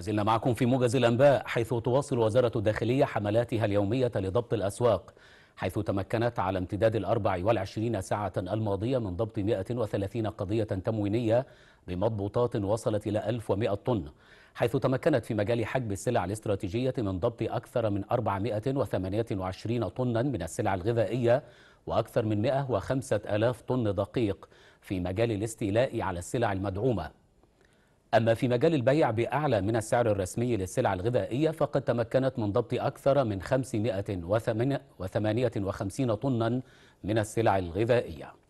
زلنا معكم في موجز الأنباء حيث تواصل وزارة الداخلية حملاتها اليومية لضبط الأسواق حيث تمكنت على امتداد الأربع والعشرين ساعة الماضية من ضبط 130 قضية تموينية بمضبوطات وصلت إلى 1100 طن حيث تمكنت في مجال حجب السلع الاستراتيجية من ضبط أكثر من 428 طنا من السلع الغذائية وأكثر من 105 ألاف طن دقيق في مجال الاستيلاء على السلع المدعومة أما في مجال البيع بأعلى من السعر الرسمي للسلع الغذائية فقد تمكنت من ضبط أكثر من 558 طنا من السلع الغذائية